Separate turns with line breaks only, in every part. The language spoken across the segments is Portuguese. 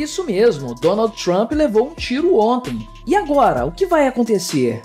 Isso mesmo, Donald Trump levou um tiro ontem. E agora, o que vai acontecer?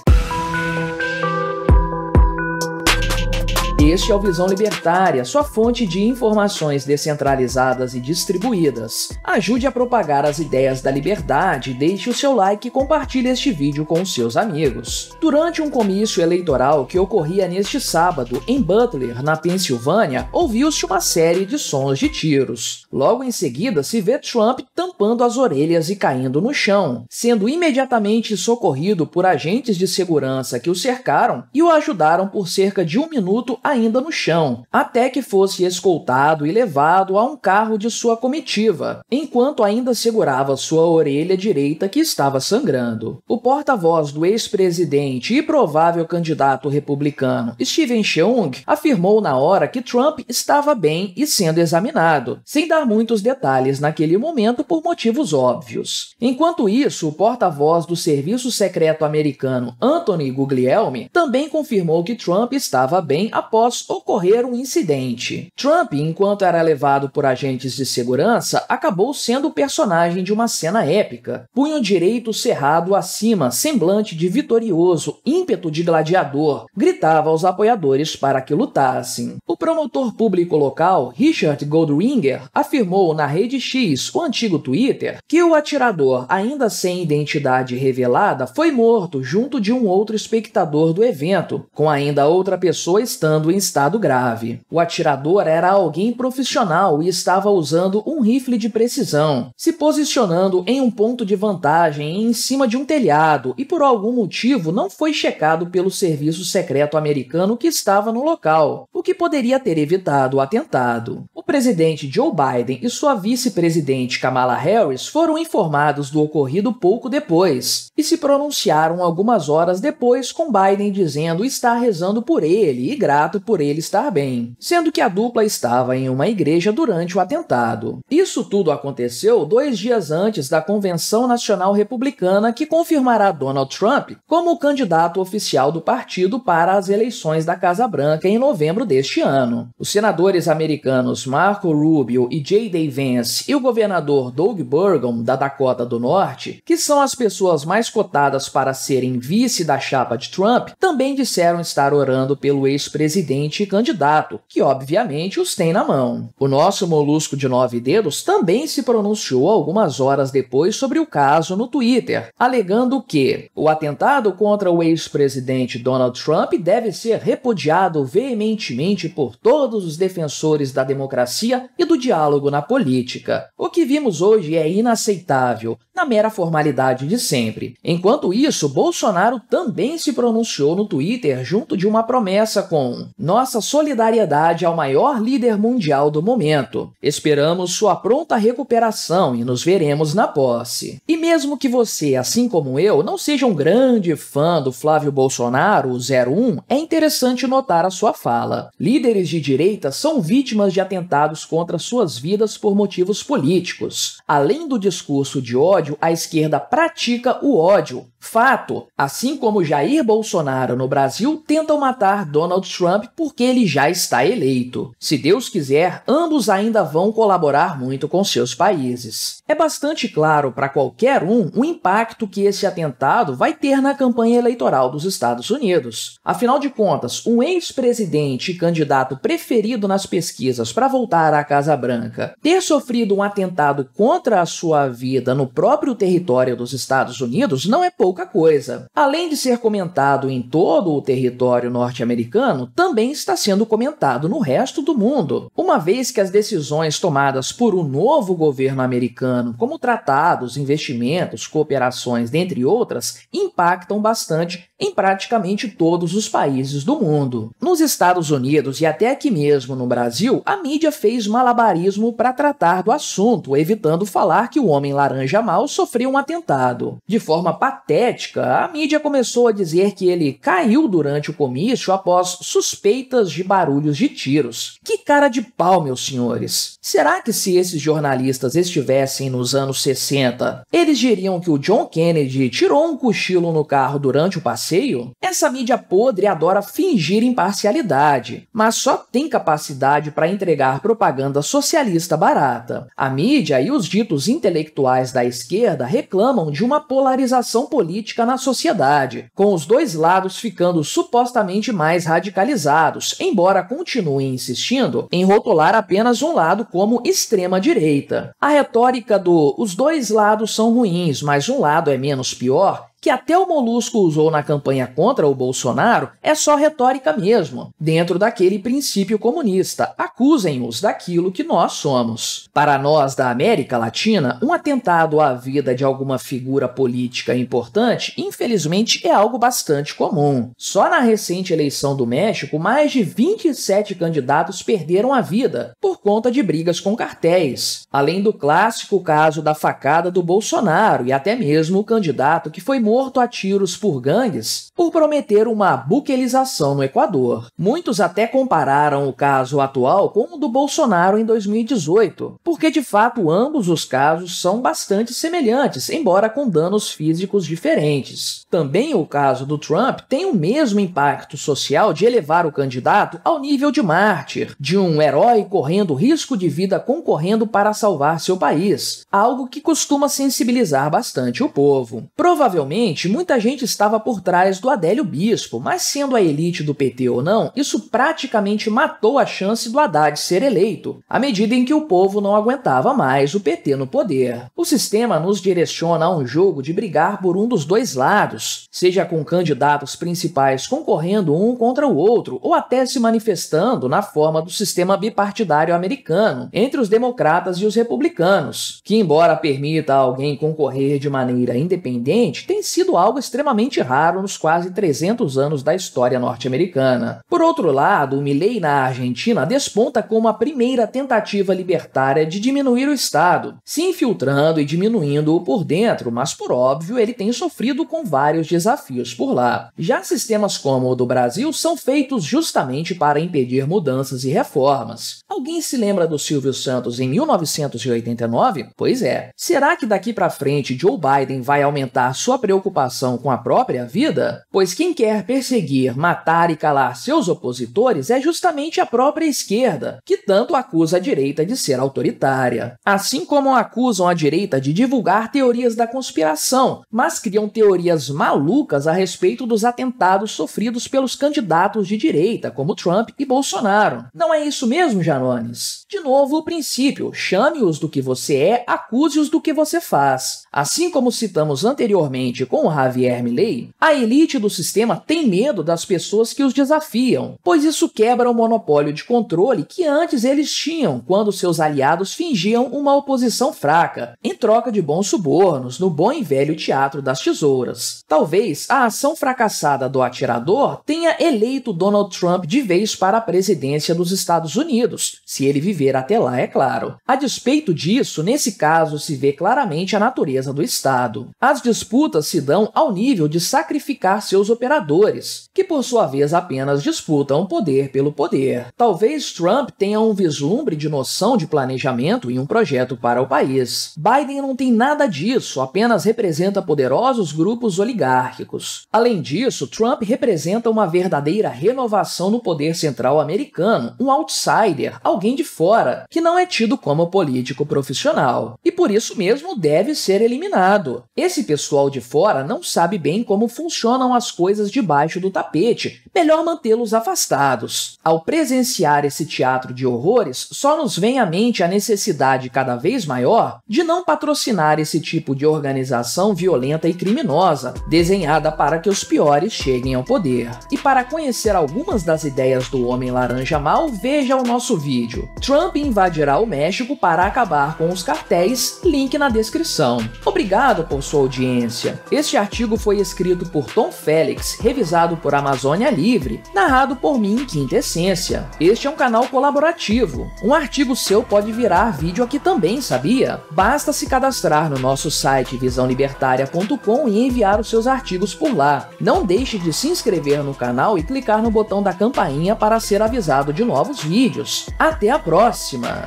Este é o Visão Libertária, sua fonte de informações descentralizadas e distribuídas. Ajude a propagar as ideias da liberdade, deixe o seu like e compartilhe este vídeo com seus amigos. Durante um comício eleitoral que ocorria neste sábado em Butler, na Pensilvânia, ouviu-se uma série de sons de tiros. Logo em seguida, se vê Trump tampando as orelhas e caindo no chão, sendo imediatamente socorrido por agentes de segurança que o cercaram e o ajudaram por cerca de um minuto ainda ainda no chão, até que fosse escoltado e levado a um carro de sua comitiva, enquanto ainda segurava sua orelha direita que estava sangrando. O porta-voz do ex-presidente e provável candidato republicano, Steven Cheung, afirmou na hora que Trump estava bem e sendo examinado, sem dar muitos detalhes naquele momento por motivos óbvios. Enquanto isso, o porta-voz do Serviço Secreto americano, Anthony Guglielmi, também confirmou que Trump estava bem após após ocorrer um incidente. Trump, enquanto era levado por agentes de segurança, acabou sendo o personagem de uma cena épica. Punho direito cerrado acima, semblante de vitorioso, ímpeto de gladiador, gritava aos apoiadores para que lutassem. O promotor público local, Richard Goldringer, afirmou na rede X, o antigo Twitter, que o atirador, ainda sem identidade revelada, foi morto junto de um outro espectador do evento, com ainda outra pessoa estando em estado grave. O atirador era alguém profissional e estava usando um rifle de precisão, se posicionando em um ponto de vantagem em cima de um telhado e por algum motivo não foi checado pelo serviço secreto americano que estava no local, o que poderia ter evitado o atentado. O presidente Joe Biden e sua vice-presidente Kamala Harris foram informados do ocorrido pouco depois e se pronunciaram algumas horas depois com Biden dizendo estar rezando por ele e grato por ele estar bem, sendo que a dupla estava em uma igreja durante o atentado. Isso tudo aconteceu dois dias antes da Convenção Nacional Republicana que confirmará Donald Trump como o candidato oficial do partido para as eleições da Casa Branca em novembro deste ano. Os senadores americanos Marco Rubio e J.D. Vance e o governador Doug Burgum, da Dakota do Norte, que são as pessoas mais cotadas para serem vice da chapa de Trump, também disseram estar orando pelo ex-presidente presidente e candidato, que obviamente os tem na mão. O nosso molusco de nove dedos também se pronunciou algumas horas depois sobre o caso no Twitter, alegando que o atentado contra o ex-presidente Donald Trump deve ser repudiado veementemente por todos os defensores da democracia e do diálogo na política. O que vimos hoje é inaceitável, na mera formalidade de sempre. Enquanto isso, Bolsonaro também se pronunciou no Twitter junto de uma promessa com: nossa solidariedade ao maior líder mundial do momento. Esperamos sua pronta recuperação e nos veremos na posse. E mesmo que você, assim como eu, não seja um grande fã do Flávio Bolsonaro, o 01, é interessante notar a sua fala. Líderes de direita são vítimas de atentados contra suas vidas por motivos políticos. Além do discurso de ódio, a esquerda pratica o ódio. Fato, assim como Jair Bolsonaro no Brasil tentam matar Donald Trump porque ele já está eleito. Se Deus quiser, ambos ainda vão colaborar muito com seus países. É bastante claro para qualquer um o impacto que esse atentado vai ter na campanha eleitoral dos Estados Unidos. Afinal de contas, um ex-presidente e candidato preferido nas pesquisas para voltar à Casa Branca ter sofrido um atentado contra a sua vida no próprio território dos Estados Unidos não é pouca coisa. Além de ser comentado em todo o território norte-americano, também também está sendo comentado no resto do mundo, uma vez que as decisões tomadas por um novo governo americano, como tratados, investimentos, cooperações, dentre outras, impactam bastante em praticamente todos os países do mundo. Nos Estados Unidos e até aqui mesmo no Brasil, a mídia fez malabarismo para tratar do assunto, evitando falar que o homem laranja mal sofreu um atentado. De forma patética, a mídia começou a dizer que ele caiu durante o comício após suspeitas feitas de barulhos de tiros. Que cara de pau, meus senhores! Será que se esses jornalistas estivessem nos anos 60, eles diriam que o John Kennedy tirou um cochilo no carro durante o passeio? Essa mídia podre adora fingir imparcialidade, mas só tem capacidade para entregar propaganda socialista barata. A mídia e os ditos intelectuais da esquerda reclamam de uma polarização política na sociedade, com os dois lados ficando supostamente mais radicalizados lados, embora continue insistindo em rotular apenas um lado como extrema-direita. A retórica do os dois lados são ruins, mas um lado é menos pior que até o Molusco usou na campanha contra o Bolsonaro, é só retórica mesmo, dentro daquele princípio comunista. Acusem-os daquilo que nós somos. Para nós da América Latina, um atentado à vida de alguma figura política importante, infelizmente, é algo bastante comum. Só na recente eleição do México, mais de 27 candidatos perderam a vida por conta de brigas com cartéis, além do clássico caso da facada do Bolsonaro e até mesmo o candidato que foi morto morto a tiros por gangues por prometer uma buquelização no Equador. Muitos até compararam o caso atual com o do Bolsonaro em 2018, porque de fato ambos os casos são bastante semelhantes, embora com danos físicos diferentes. Também o caso do Trump tem o mesmo impacto social de elevar o candidato ao nível de mártir, de um herói correndo risco de vida concorrendo para salvar seu país, algo que costuma sensibilizar bastante o povo. Provavelmente Provavelmente, muita gente estava por trás do Adélio Bispo, mas sendo a elite do PT ou não, isso praticamente matou a chance do Haddad ser eleito, à medida em que o povo não aguentava mais o PT no poder. O sistema nos direciona a um jogo de brigar por um dos dois lados, seja com candidatos principais concorrendo um contra o outro, ou até se manifestando na forma do sistema bipartidário americano, entre os democratas e os republicanos, que, embora permita a alguém concorrer de maneira independente, tem sido algo extremamente raro nos quase 300 anos da história norte-americana. Por outro lado, o Milley na Argentina desponta como a primeira tentativa libertária de diminuir o Estado, se infiltrando e diminuindo-o por dentro, mas por óbvio ele tem sofrido com vários desafios por lá. Já sistemas como o do Brasil são feitos justamente para impedir mudanças e reformas. Alguém se lembra do Silvio Santos em 1989? Pois é. Será que daqui para frente Joe Biden vai aumentar sua preocupação preocupação com a própria vida? Pois quem quer perseguir, matar e calar seus opositores é justamente a própria esquerda, que tanto acusa a direita de ser autoritária. Assim como acusam a direita de divulgar teorias da conspiração, mas criam teorias malucas a respeito dos atentados sofridos pelos candidatos de direita, como Trump e Bolsonaro. Não é isso mesmo, Janones? De novo, o princípio: chame-os do que você é, acuse-os do que você faz. Assim como citamos anteriormente presidente com Javier Milley, a elite do sistema tem medo das pessoas que os desafiam, pois isso quebra o monopólio de controle que antes eles tinham quando seus aliados fingiam uma oposição fraca, em troca de bons subornos no bom e velho teatro das tesouras. Talvez a ação fracassada do atirador tenha eleito Donald Trump de vez para a presidência dos Estados Unidos, se ele viver até lá, é claro. A despeito disso, nesse caso se vê claramente a natureza do Estado. As disputas dão ao nível de sacrificar seus operadores, que por sua vez apenas disputam poder pelo poder. Talvez Trump tenha um vislumbre de noção de planejamento e um projeto para o país. Biden não tem nada disso, apenas representa poderosos grupos oligárquicos. Além disso, Trump representa uma verdadeira renovação no poder central americano, um outsider, alguém de fora, que não é tido como político profissional. E por isso mesmo deve ser eliminado. Esse pessoal de fora agora não sabe bem como funcionam as coisas debaixo do tapete, melhor mantê-los afastados. Ao presenciar esse teatro de horrores, só nos vem à mente a necessidade cada vez maior de não patrocinar esse tipo de organização violenta e criminosa, desenhada para que os piores cheguem ao poder. E para conhecer algumas das ideias do Homem Laranja Mal, veja o nosso vídeo. Trump invadirá o México para acabar com os cartéis, link na descrição. Obrigado por sua audiência. Este artigo foi escrito por Tom Félix, revisado por Amazônia Livre, narrado por mim em Quinta Essência. Este é um canal colaborativo. Um artigo seu pode virar vídeo aqui também, sabia? Basta se cadastrar no nosso site visãolibertária.com e enviar os seus artigos por lá. Não deixe de se inscrever no canal e clicar no botão da campainha para ser avisado de novos vídeos. Até a próxima!